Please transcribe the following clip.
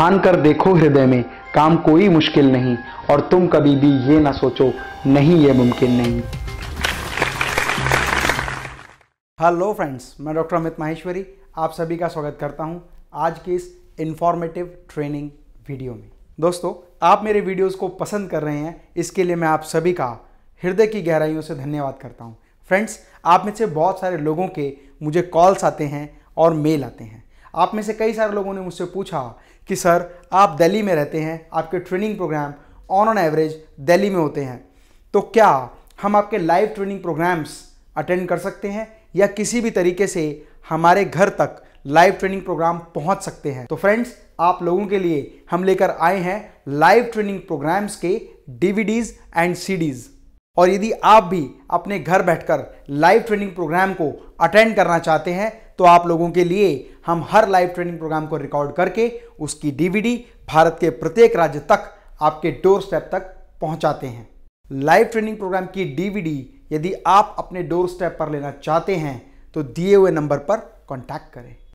ठान कर देखो हृदय में काम कोई मुश्किल नहीं और तुम कभी भी ये ना सोचो नहीं ये मुमकिन नहीं हेलो फ्रेंड्स मैं डॉक्टर अमित माहेश्वरी आप सभी का स्वागत करता हूं आज की इस इन्फॉर्मेटिव ट्रेनिंग वीडियो में दोस्तों आप मेरे वीडियोस को पसंद कर रहे हैं इसके लिए मैं आप सभी का हृदय की गहराइयों से धन्यवाद करता हूँ फ्रेंड्स आप में से बहुत सारे लोगों के मुझे कॉल्स आते हैं और मेल आते हैं आप में से कई सारे लोगों ने मुझसे पूछा कि सर आप दिल्ली में रहते हैं आपके training program on on average Delhi में होते हैं तो क्या हम आपके लाइव ट्रेनिंग प्रोग्राम्स अटेंड कर सकते हैं या किसी भी तरीके से हमारे घर तक लाइव ट्रेनिंग प्रोग्राम पहुंच सकते हैं तो फ्रेंड्स आप लोगों के लिए हम लेकर आए हैं लाइव ट्रेनिंग प्रोग्राम्स के डीवीडीज एंड सीडीज और यदि आप भी अपने घर बैठकर लाइव ट्रेनिंग प्रोग्राम को अटेंड करना चाहते हैं तो आप लोगों के लिए हम हर लाइव ट्रेनिंग प्रोग्राम को रिकॉर्ड करके उसकी डीवीडी भारत के प्रत्येक राज्य तक आपके डोर स्टेप तक पहुंचाते हैं लाइव ट्रेनिंग प्रोग्राम की डीवीडी यदि आप अपने डोर स्टेप पर लेना चाहते हैं तो दिए हुए नंबर पर कॉन्टैक्ट करें